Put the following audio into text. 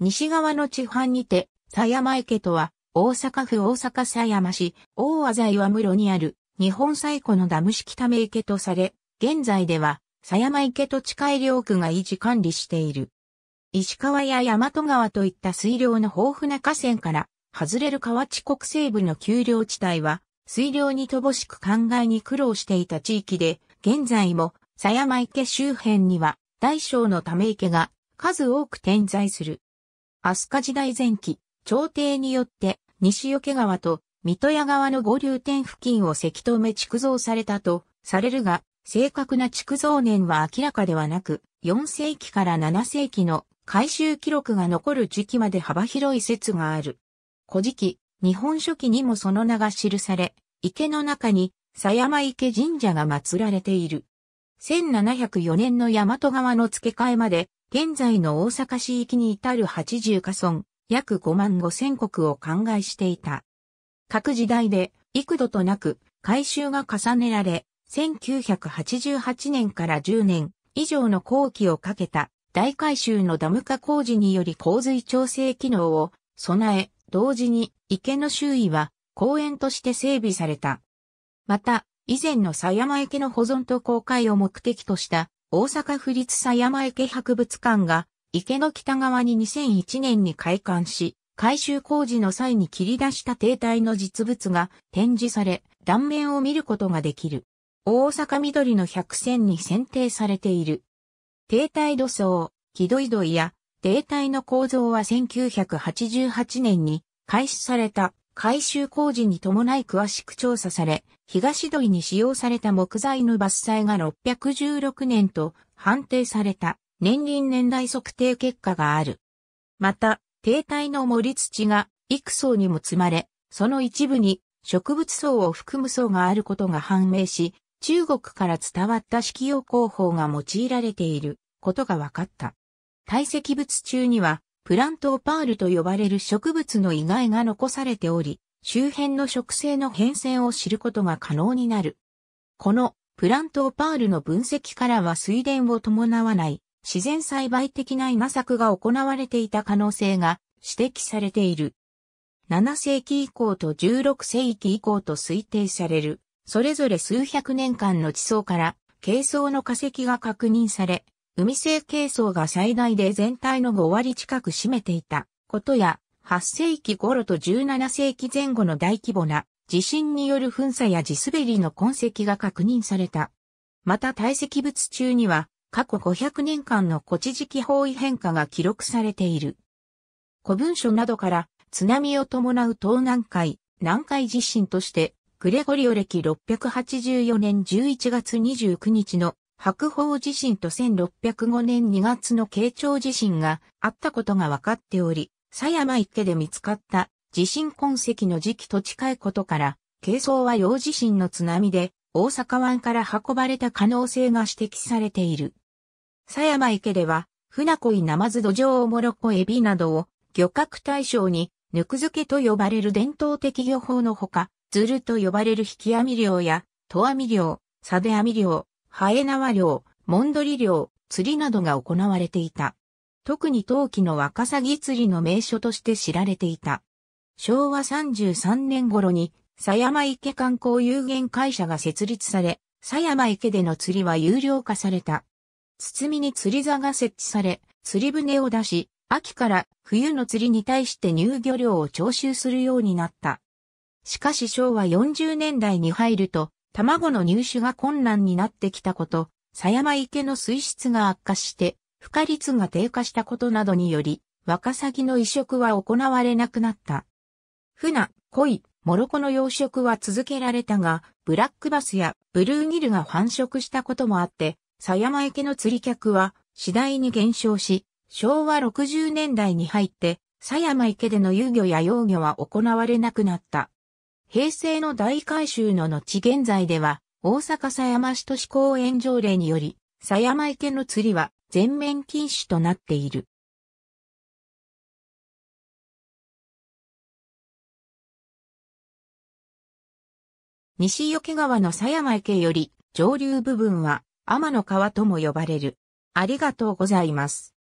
西側の地藩にて、狭山池とは、大阪府大阪狭山市、大和在岩室にある、日本最古のダム式ため池とされ、現在では、狭山池と近い領区が維持管理している。石川や大和川といった水量の豊富な河川から、外れる河内国西部の丘陵地帯は、水量に乏しく灌漑に苦労していた地域で、現在も狭山池周辺には大小のため池が数多く点在する。飛鳥時代前期、朝廷によって西け川と水戸屋川の合流点付近をせき止め築造されたとされるが、正確な築造年は明らかではなく、4世紀から7世紀の改修記録が残る時期まで幅広い説がある。古事記、日本書紀にもその名が記され、池の中に、狭山池神社が祀られている。1704年の大和川の付け替えまで、現在の大阪市域に至る80カ村、約5万5千国を考えしていた。各時代で幾度となく改修が重ねられ、1988年から10年以上の工期をかけた大改修のダム化工事により洪水調整機能を備え、同時に池の周囲は公園として整備された。また、以前の狭山池の保存と公開を目的とした大阪府立狭山池博物館が池の北側に2001年に開館し、改修工事の際に切り出した停滞の実物が展示され、断面を見ることができる。大阪緑の百選に選定されている。停滞土層、木戸井戸や、停滞の構造は1988年に開始された改修工事に伴い詳しく調査され、東鳥に使用された木材の伐採が616年と判定された年輪年代測定結果がある。また、低体の盛土が幾層にも積まれ、その一部に植物層を含む層があることが判明し、中国から伝わった式用工法が用いられていることが分かった。堆積物中にはプラントオパールと呼ばれる植物の意外が残されており、周辺の植生の変遷を知ることが可能になる。このプラントオパールの分析からは水田を伴わない自然栽培的な稲作が行われていた可能性が指摘されている。7世紀以降と16世紀以降と推定される、それぞれ数百年間の地層から、軽層の化石が確認され、海性系層が最大で全体の5割近く占めていたことや、8世紀頃と17世紀前後の大規模な地震による噴砂や地滑りの痕跡が確認された。また堆積物中には過去500年間の古地磁気方位変化が記録されている。古文書などから津波を伴う東南海、南海地震として、グレゴリオ歴684年11月29日の白鳳地震と1605年2月の慶長地震があったことが分かっており、狭山池で見つかった地震痕跡の時期と近いことから、軽装は洋地震の津波で大阪湾から運ばれた可能性が指摘されている。狭山池では、船恋ナマズ土壌おもろこエビなどを漁獲対象に、ぬく漬けと呼ばれる伝統的漁法のほか、ズルと呼ばれる引き網漁や、戸網漁、サデ網漁、ハエ縄漁、モンドリ漁、釣りなどが行われていた。特に陶器のワカサギ釣りの名所として知られていた。昭和33年頃に、狭山池観光有限会社が設立され、狭山池での釣りは有料化された。包みに釣り座が設置され、釣り船を出し、秋から冬の釣りに対して入漁量を徴収するようになった。しかし昭和40年代に入ると、卵の入手が困難になってきたこと、狭山池の水質が悪化して、孵化率が低下したことなどにより、ワカサギの移植は行われなくなった。フナ、コイ、モロコの養殖は続けられたが、ブラックバスやブルーギルが繁殖したこともあって、狭山池の釣り客は次第に減少し、昭和60年代に入って、狭山池での遊漁や養魚は行われなくなった。平成の大改修の後現在では、大阪狭山市都市公園条例により、狭山池の釣りは全面禁止となっている。西け川の狭山池より上流部分は天の川とも呼ばれる。ありがとうございます。